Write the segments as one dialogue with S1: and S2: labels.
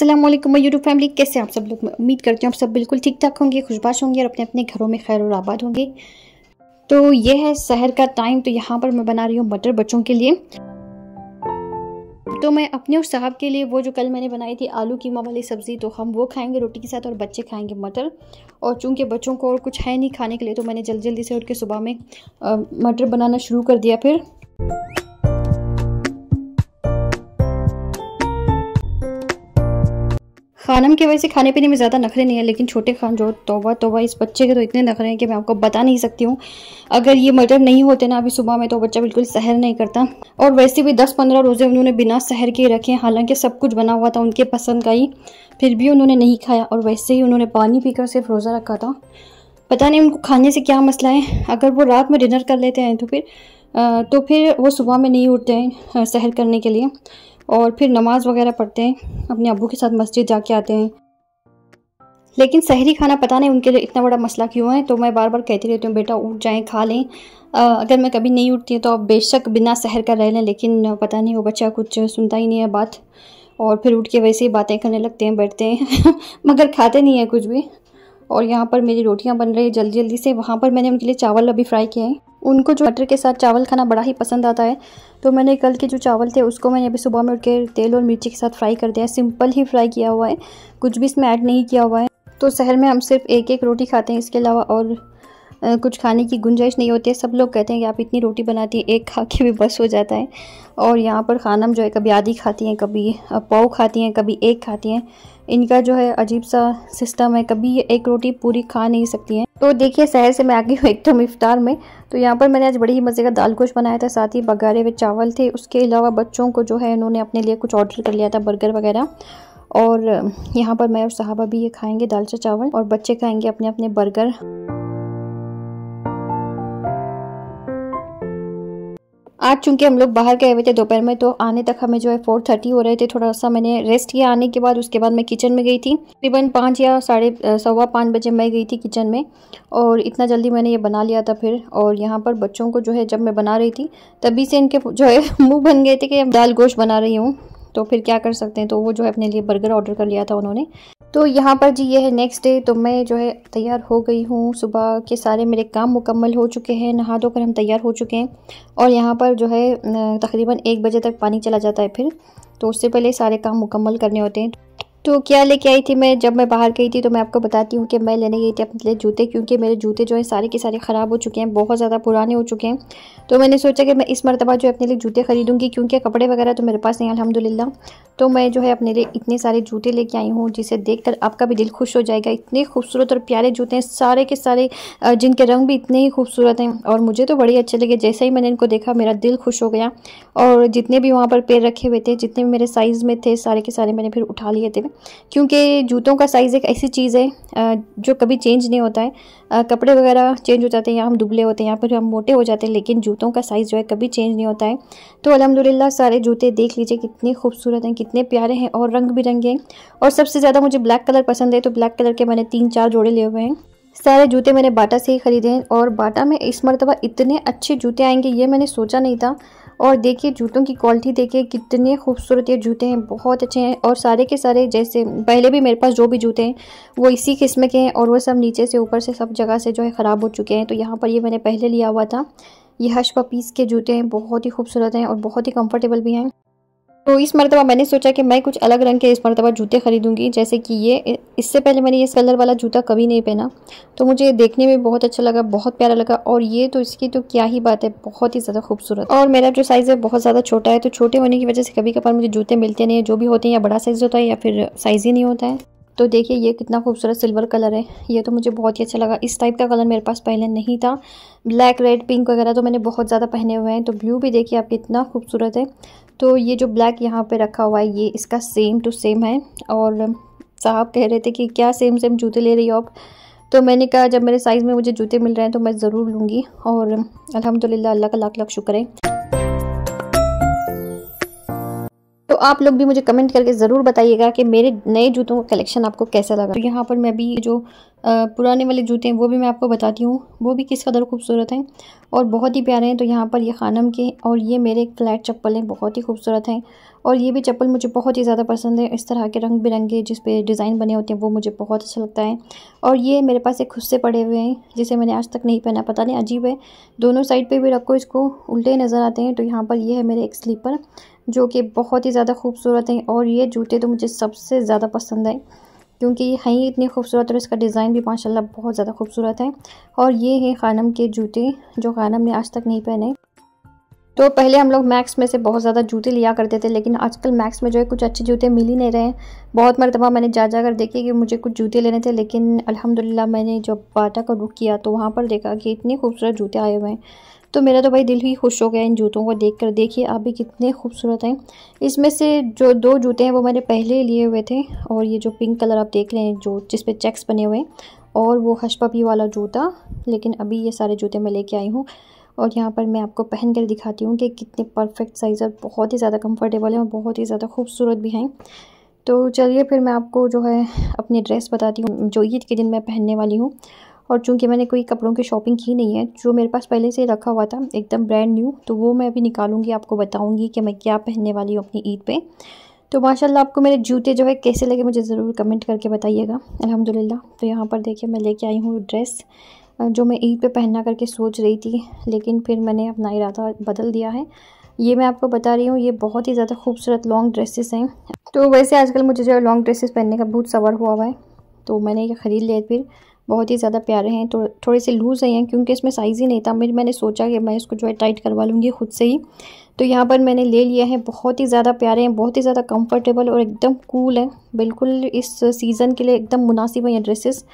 S1: असलम मैं YouTube family कैसे आप सब लोग उम्मीद करती हूँ आप सब बिल्कुल ठीक ठाक होंगे खुशबाश होंगे और अपने अपने घरों में खैर और आबाद होंगे तो ये है शहर का टाइम तो यहाँ पर मैं बना रही हूँ मटर बच्चों के लिए तो मैं अपने और साहब के लिए वो जो कल मैंने बनाई थी आलू कीमा वाली सब्ज़ी तो हम वो खाएंगे रोटी के साथ और बच्चे खाएंगे मटर और चूंकि बच्चों को और कुछ है नहीं खाने के लिए तो मैंने जल्दी जल्दी से उठ के सुबह में मटर बनाना शुरू कर दिया फिर खानम के वजह से खाने पीने में ज़्यादा नखरे नहीं है लेकिन छोटे खान जो तोबा तोबा इस बच्चे के तो इतने नखरे हैं कि मैं आपको बता नहीं सकती हूँ अगर ये मर्डर नहीं होते ना अभी सुबह में तो बच्चा बिल्कुल सहर नहीं करता और वैसे भी दस पंद्रह रोज़े उन्होंने बिना सहर के रखे हालांकि सब कुछ बना हुआ था उनके पसंद का ही फिर भी उन्होंने नहीं खाया और वैसे ही उन्होंने पानी पीकर सिर्फ रोज़ा रखा था पता नहीं उनको खाने से क्या मसला है अगर वो रात में डिनर कर लेते हैं तो फिर तो फिर वो सुबह में नहीं उठते हैं सैर करने के लिए और फिर नमाज़ वगैरह पढ़ते हैं अपने अबू के साथ मस्जिद जाके आते हैं लेकिन शहरी खाना पता नहीं उनके लिए इतना बड़ा मसला क्यों है तो मैं बार बार कहती रहती हूँ बेटा उठ जाएँ खा लें अगर मैं कभी नहीं उठती तो आप बेशक बिना शहर का रह लें लेकिन पता नहीं वो बच्चा कुछ सुनता ही नहीं है बात और फिर उठ के वैसे ही बातें करने लगते हैं बैठते हैं मगर खाते नहीं हैं कुछ भी और यहाँ पर मेरी रोटियाँ बन रही है जल्दी जल्दी से वहाँ पर मैंने उनके लिए चावल अभी फ्राई किए हैं उनको जो मटर के साथ चावल खाना बड़ा ही पसंद आता है तो मैंने कल के जो चावल थे उसको मैंने अभी सुबह में उठ के तेल और मिर्ची के साथ फ्राई कर दिया सिंपल ही फ्राई किया हुआ है कुछ भी इसमें ऐड नहीं किया हुआ है तो शहर में हम सिर्फ एक एक रोटी खाते हैं इसके अलावा और कुछ खाने की गुंजाइश नहीं होती है सब लोग कहते हैं कि आप इतनी रोटी बनाती हैं एक खा के भी बस हो जाता है और यहाँ पर खाना हम जो है कभी आधी खाती हैं कभी पाव खाती हैं कभी एक खाती हैं इनका जो है अजीब सा सिस्टम है कभी ये एक रोटी पूरी खा नहीं सकती हैं तो देखिए शहर से मैं आ गई हूँ एकदम इफ्तार में तो यहाँ पर मैंने आज बड़ी ही मज़े का दाल गोश बनाया था साथ ही बघारे हुए चावल थे उसके अलावा बच्चों को जो है इन्होंने अपने लिए कुछ ऑर्डर कर लिया था बर्गर वगैरह और यहाँ पर मैं और साहबा भी ये खाएंगे दाल चावल और बच्चे खाएंगे अपने अपने बर्गर आज चूंकि हम लोग बाहर गए हुए थे दोपहर में तो आने तक हमें जो है फोर थर्टी हो रहे थे थोड़ा सा मैंने रेस्ट किया आने के बाद उसके बाद मैं किचन में गई थी तकरीबन पाँच या साढ़े सवा पाँच बजे मैं गई थी किचन में और इतना जल्दी मैंने ये बना लिया था फिर और यहाँ पर बच्चों को जो है जब मैं बना रही थी तभी से इनके जो है मुँह बन गए थे कि दाल गोश्त बना रही हूँ तो फिर क्या कर सकते हैं तो वो जो है अपने लिए बर्गर ऑर्डर कर लिया था उन्होंने तो यहाँ पर जी ये है नेक्स्ट डे तो मैं जो है तैयार हो गई हूँ सुबह के सारे मेरे काम मुकम्मल हो चुके हैं नहा धोकर हम तैयार हो चुके हैं और यहाँ पर जो है तकरीबन एक बजे तक पानी चला जाता है फिर तो उससे पहले सारे काम मुकम्मल करने होते हैं तो क्या लेके आई थी मैं जब मैं बाहर गई थी तो मैं आपको बताती हूँ कि मैं लेने गई थी अपने लिए जूते क्योंकि मेरे जूते जो है सारे के सारे ख़राब हो चुके हैं बहुत ज़्यादा पुराने हो चुके हैं तो मैंने सोचा कि मैं इस मरतबा जो अपने लिए जूते ख़रीदूँगी क्योंकि कपड़े वगैरह तो मेरे पास नहीं अलहमदिल्ला तो मैं जो है अपने लिए इतने सारे जूते लेके आई हूँ जिसे देख आपका भी दिल खुश हो जाएगा इतने खूबसूरत और प्यारे जूते हैं सारे के सारे जिनके रंग भी इतने ही खूबसूरत हैं और मुझे तो बड़े अच्छे लगे जैसे ही मैंने इनको देखा मेरा दिल खुश हो गया और जितने भी वहाँ पर पेड़ रखे हुए थे जितने भी मेरे साइज़ में थे सारे के सारे मैंने फिर उठा लिए थे क्योंकि जूतों का साइज़ एक ऐसी चीज़ है जो कभी चेंज नहीं होता है कपड़े वगैरह चेंज हो जाते हैं या हम दुबले होते हैं या फिर हम मोटे हो जाते हैं लेकिन जूतों का साइज़ जो है कभी चेंज नहीं होता है तो अलहमदिल्ला सारे जूते देख लीजिए कितने खूबसूरत हैं कितने प्यारे हैं और रंग बिरंगे हैं और सबसे ज़्यादा मुझे ब्लैक कलर पसंद है तो ब्लैक कलर के मैंने तीन चार जोड़े लिए हुए हैं सारे जूते मैंने बाटा से ही ख़रीदे हैं और बाटा में इस मरतबा इतने अच्छे जूते आएंगे ये मैंने सोचा नहीं था और देखिए जूतों की क्वालिटी देखिए कितने खूबसूरत ये जूते हैं बहुत अच्छे हैं और सारे के सारे जैसे पहले भी मेरे पास जो भी जूते हैं वो इसी किस्म के हैं और वो सब नीचे से ऊपर से सब जगह से जो है ख़राब हो चुके हैं तो यहाँ पर ये मैंने पहले लिया हुआ था ये हश पपीस के जूते हैं बहुत ही खूबसूरत हैं और बहुत ही कम्फर्टेबल भी हैं तो इस मरतबा मैंने सोचा कि मैं कुछ अलग रंग के इस मरतबा जूते ख़रीदूँगी जैसे कि ये इससे पहले मैंने ये कलर वाला जूता कभी नहीं पहना तो मुझे देखने में बहुत अच्छा लगा बहुत प्यारा लगा और ये तो इसकी तो क्या ही बात है बहुत ही ज़्यादा खूबसूरत और मेरा जो साइज़ है बहुत ज़्यादा छोटा है तो छोटे होने की वजह से कभी कभार मुझे जूते मिलते नहीं हैं जो भी होते हैं या बड़ा साइज़ होता है या फिर साइज़ ही नहीं होता है तो देखिए ये कितना खूबसूरत सिल्वर कलर है ये तो मुझे बहुत ही अच्छा लगा इस टाइप का कलर मेरे पास पहले नहीं था ब्लैक रेड पिंक वगैरह तो मैंने बहुत ज़्यादा पहने हुए हैं तो ब्लू भी देखिए आप कितना खूबसूरत है तो ये जो ब्लैक यहाँ पर रखा हुआ है ये इसका सेम टू सेम है और साहब कह रहे थे कि क्या सेम सेम जूते ले रही हो आप तो मैंने कहा जब मेरे साइज़ में मुझे जूते मिल रहे हैं तो मैं ज़रूर लूँगी और अलहमदिल्ला अल्लाह का लाख लाख शुक्र है आप लोग भी मुझे कमेंट करके ज़रूर बताइएगा कि मेरे नए जूतों का कलेक्शन आपको कैसा लगा तो यहाँ पर मैं भी जो पुराने वाले जूते हैं वो भी मैं आपको बताती हूँ वो भी किस कदर खूबसूरत हैं और बहुत ही प्यारे हैं तो यहाँ पर ये खानम के और ये मेरे फ्लैट चप्पल हैं बहुत ही खूबसूरत हैं और ये भी चप्पल मुझे बहुत ही ज़्यादा पसंद है इस तरह के रंग बिरंगे जिस पे डिज़ाइन बने होते हैं वो मुझे बहुत अच्छा लगता है और ये मेरे पास एक खुद से पड़े हुए हैं जिसे मैंने आज तक नहीं पहना पता नहीं अजीब है दोनों साइड पर भी रखो इसको उल्टे नज़र आते हैं तो यहाँ पर ये है मेरे एक स्लीपर जो कि बहुत ही ज़्यादा खूबसूरत हैं और ये जूते तो मुझे सबसे ज़्यादा पसंद हैं क्योंकि ये हैं इतने खूबसूरत और इसका डिज़ाइन भी माशाल्लाह बहुत ज़्यादा खूबसूरत है और ये हैं खानम के जूते जो खानम ने आज तक नहीं पहने तो पहले हम लोग मैक्स में से बहुत ज़्यादा जूते लिया करते थे लेकिन आजकल मैक्स में जो है कुछ अच्छे जूते मिल ही नहीं रहे हैं बहुत मरतबा मैंने जा जा कर देखे कि मुझे कुछ जूते लेने थे लेकिन अल्हम्दुलिल्लाह मैंने जब बाटा का रुख किया तो वहाँ पर देखा कि इतने खूबसूरत जूते आए हुए हैं तो मेरा तो भाई दिल ही खुश हो गया इन जूतों को देख कर देखिए आप भी कितने खूबसूरत हैं इसमें से जो दो जूते हैं वो मैंने पहले लिए हुए थे और ये जो पिंक कलर आप देख रहे हैं जो जिस पर चेक्स बने हुए हैं और वो हशपपी वाला जूता लेकिन अभी ये सारे जूते मैं लेके आई हूँ और यहाँ पर मैं आपको पहन कर दिखाती हूँ कि कितने परफेक्ट साइज़ और बहुत ही ज़्यादा कम्फर्टेबल है और बहुत ही ज़्यादा खूबसूरत भी हैं तो चलिए फिर मैं आपको जो है अपनी ड्रेस बताती हूँ जो ईद के दिन मैं पहनने वाली हूँ और चूंकि मैंने कोई कपड़ों की शॉपिंग की नहीं है जो मेरे पास पहले से रखा हुआ था एकदम ब्रांड न्यू तो वो मैं अभी निकालूंगी आपको बताऊंगी कि मैं क्या पहनने वाली हूँ अपनी ईद पे तो माशाल्लाह आपको मेरे जूते जो है कैसे लगे मुझे ज़रूर कमेंट करके बताइएगा अलहमदिल्ला तो यहाँ पर देखिए मैं लेके आई हूँ ड्रेस जो मैं ईद पे पहनना करके सोच रही थी लेकिन फिर मैंने अपना इरादा बदल दिया है ये मैं आपको बता रही हूँ ये बहुत ही ज़्यादा खूबसूरत लॉन्ग ड्रेसेस हैं तो वैसे आजकल मुझे जो है लॉन्ग ड्रेसेस पहनने का बहुत सवर हुआ हुआ है तो मैंने ये ख़रीद लिया फिर बहुत ही ज़्यादा प्यारे हैं तो थोड़े से लूज़ हैं क्योंकि इसमें साइज़ ही नहीं था मेरे मैंने सोचा कि मैं इसको जो है टाइट करवा लूँगी ख़ुद से ही तो यहाँ पर मैंने ले लिया है बहुत ही ज़्यादा प्यारे हैं बहुत ही ज़्यादा कंफर्टेबल और एकदम कूल है बिल्कुल इस सीज़न के लिए एकदम मुनासिब हैं ये ड्रेसेस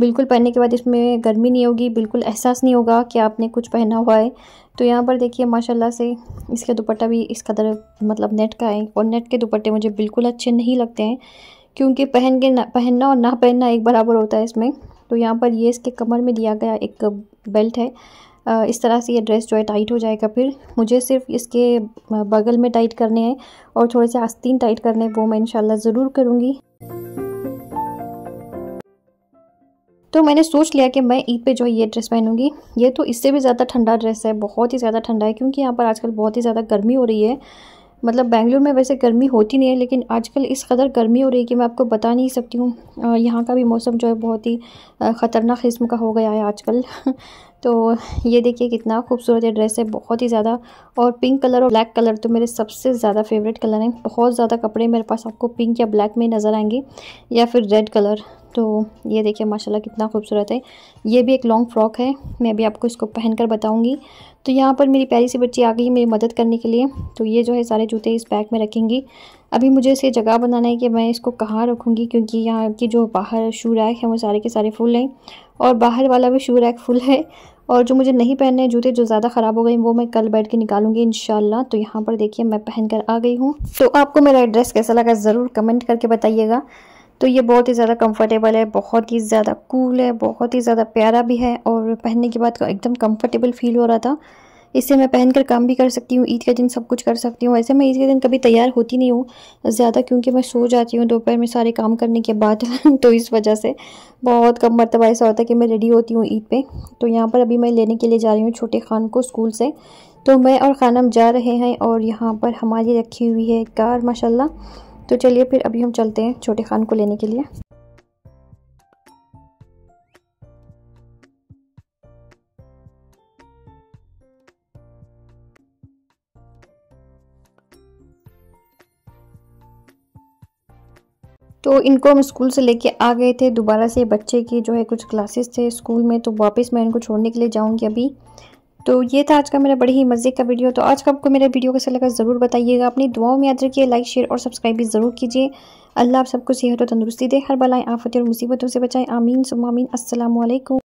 S1: बिल्कुल पहनने के बाद इसमें गर्मी नहीं होगी बिल्कुल एहसास नहीं होगा कि आपने कुछ पहना हुआ है तो यहाँ पर देखिए माशाल्लाह से इसका दुपट्टा भी इस कदर मतलब नेट का है और नेट के दुपट्टे मुझे बिल्कुल अच्छे नहीं लगते हैं क्योंकि पहन के ना पहनना और ना पहनना एक बराबर होता है इसमें तो यहाँ पर ये इसके कमर में दिया गया एक बेल्ट है इस तरह से ये ड्रेस जो है टाइट हो जाएगा फिर मुझे सिर्फ इसके बगल में टाइट करने हैं और थोड़े से आस्तीन टाइट करने वो मैं इन ज़रूर करूँगी तो मैंने सोच लिया कि मैं ईद पे जो है ये ड्रेस पहनूंगी ये तो इससे भी ज़्यादा ठंडा ड्रेस है बहुत ही ज़्यादा ठंडा है क्योंकि यहाँ पर आजकल बहुत ही ज़्यादा गर्मी हो रही है मतलब बेंगलुरु में वैसे गर्मी होती नहीं है लेकिन आजकल इस कदर गर्मी हो रही है कि मैं आपको बता नहीं सकती हूँ यहाँ का भी मौसम जो है बहुत ही ख़तरनाक किस्म का हो गया है आजकल तो ये देखिए कितना खूबसूरत ये ड्रेस है बहुत ही ज़्यादा और पिंक कलर और ब्लैक कलर तो मेरे सबसे ज़्यादा फेवरेट कलर हैं बहुत ज़्यादा कपड़े मेरे पास आपको पिंक या ब्लैक में नज़र आएंगे या फिर रेड कलर तो ये देखिए माशाल्लाह कितना खूबसूरत है ये भी एक लॉन्ग फ्रॉक है मैं भी आपको इसको पहन कर बताऊँगी तो यहाँ पर मेरी प्यारी सी बच्ची आ गई मेरी मदद करने के लिए तो ये जो है सारे जूते इस बैग में रखेंगी अभी मुझे इसे जगह बनाना है कि मैं इसको कहाँ रखूँगी क्योंकि यहाँ की जो बाहर शू रैक है वो सारे के सारे फुल हैं और बाहर वाला भी शू रैक फुल है और जो मुझे नहीं पहनने जूते जो ज़्यादा ख़राब हो गए वो मैं कल बैठ के निकालूंगी इन तो यहाँ पर देखिए मैं पहन कर आ गई हूँ तो आपको मेरा एड्रेस कैसा लगा ज़रूर कमेंट करके बताइएगा तो ये बहुत ही ज़्यादा कंफर्टेबल है बहुत ही ज़्यादा कूल है बहुत ही ज़्यादा प्यारा भी है और पहनने के बाद एकदम कंफर्टेबल फील हो रहा था इससे मैं पहन कर काम भी कर सकती हूँ ईद के दिन सब कुछ कर सकती हूँ ऐसे मैं ईद के दिन कभी तैयार होती नहीं हूँ ज़्यादा क्योंकि मैं सो जाती हूँ दोपहर में सारे काम करने के बाद तो इस वजह से बहुत कम मरतबा ऐसा होता है कि मैं रेडी होती हूँ ईद पर तो यहाँ पर अभी मैं लेने के लिए जा रही हूँ छोटे खान को स्कूल से तो मैं और खानम जा रहे हैं और यहाँ पर हमारी रखी हुई है कार माशाल्लाह तो चलिए फिर अभी हम चलते हैं छोटे खान को लेने के लिए तो इनको हम स्कूल से लेके आ गए थे दोबारा से बच्चे की जो है कुछ क्लासेस थे स्कूल में तो वापस मैं इनको छोड़ने के लिए जाऊंगी अभी तो ये था आज का मेरा बड़ी ही मज़े का वीडियो तो आज का आपको मेरे वीडियो कैसा लगा ज़रूर बताइएगा अपनी दुआओं में याद रखिए लाइक शेयर और सब्सक्राइब भी ज़रूर कीजिए अल्लाह आप सबको सेहत और तंदुरुस्ती दे हर बलाएं आफत और मुसीबतों से बचाएं आमीन सुमामीन असल